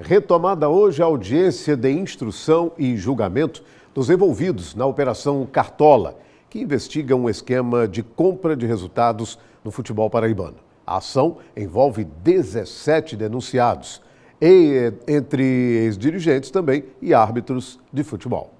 Retomada hoje a audiência de instrução e julgamento dos envolvidos na Operação Cartola, que investiga um esquema de compra de resultados no futebol paraibano. A ação envolve 17 denunciados, entre ex-dirigentes também e árbitros de futebol.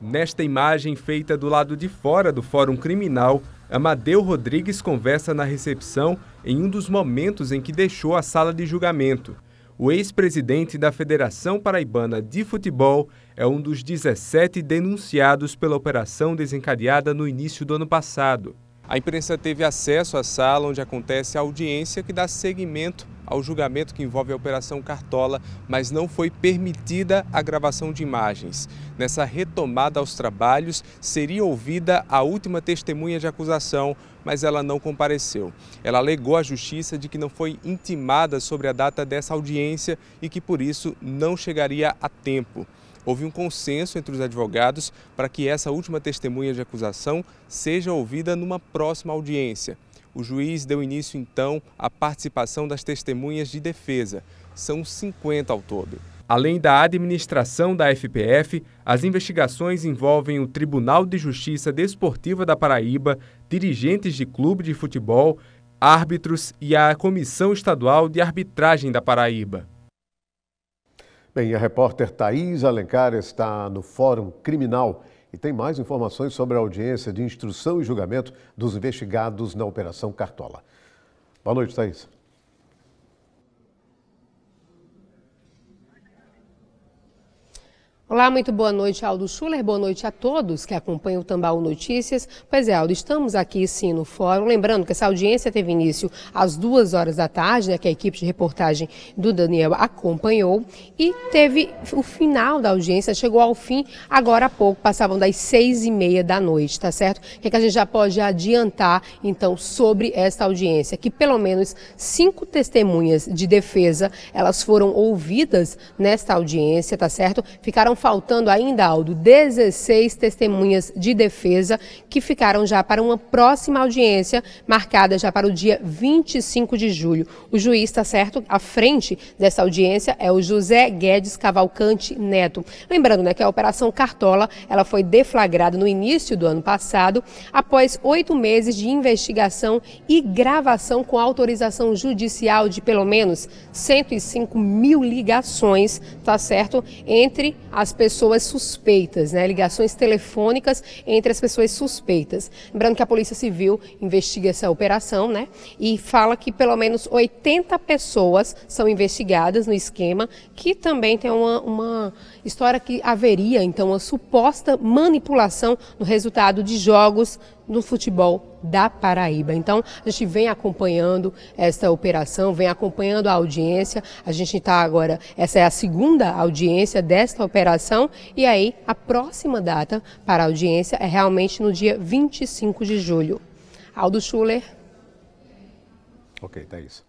Nesta imagem feita do lado de fora do Fórum Criminal, Amadeu Rodrigues conversa na recepção em um dos momentos em que deixou a sala de julgamento. O ex-presidente da Federação Paraibana de Futebol é um dos 17 denunciados pela operação desencadeada no início do ano passado. A imprensa teve acesso à sala onde acontece a audiência que dá seguimento ao julgamento que envolve a Operação Cartola, mas não foi permitida a gravação de imagens. Nessa retomada aos trabalhos, seria ouvida a última testemunha de acusação, mas ela não compareceu. Ela alegou à justiça de que não foi intimada sobre a data dessa audiência e que por isso não chegaria a tempo houve um consenso entre os advogados para que essa última testemunha de acusação seja ouvida numa próxima audiência. O juiz deu início, então, à participação das testemunhas de defesa. São 50 ao todo. Além da administração da FPF, as investigações envolvem o Tribunal de Justiça Desportiva da Paraíba, dirigentes de clube de futebol, árbitros e a Comissão Estadual de Arbitragem da Paraíba. Bem, a repórter Thaís Alencar está no Fórum Criminal e tem mais informações sobre a audiência de instrução e julgamento dos investigados na Operação Cartola. Boa noite, Thaís. Olá, muito boa noite, Aldo Schuller. Boa noite a todos que acompanham o Tambaú Notícias. Pois é, Aldo, estamos aqui sim no fórum. Lembrando que essa audiência teve início às duas horas da tarde, né, que a equipe de reportagem do Daniel acompanhou. E teve o final da audiência, chegou ao fim agora há pouco, passavam das seis e meia da noite, tá certo? O que, é que a gente já pode adiantar, então, sobre esta audiência? Que pelo menos cinco testemunhas de defesa, elas foram ouvidas nesta audiência, tá certo? Ficaram faltando ainda, Aldo, 16 testemunhas de defesa que ficaram já para uma próxima audiência, marcada já para o dia 25 de julho. O juiz está certo, à frente dessa audiência é o José Guedes Cavalcante Neto. Lembrando né, que a Operação Cartola ela foi deflagrada no início do ano passado, após oito meses de investigação e gravação com autorização judicial de pelo menos 105 mil ligações, tá certo? Entre as as pessoas suspeitas, né? ligações telefônicas entre as pessoas suspeitas. Lembrando que a Polícia Civil investiga essa operação né? e fala que pelo menos 80 pessoas são investigadas no esquema, que também tem uma, uma história que haveria, então, uma suposta manipulação no resultado de jogos no futebol da Paraíba. Então, a gente vem acompanhando essa operação, vem acompanhando a audiência. A gente está agora, essa é a segunda audiência desta operação, e aí a próxima data para a audiência é realmente no dia 25 de julho. Aldo Schuller. Ok, tá isso.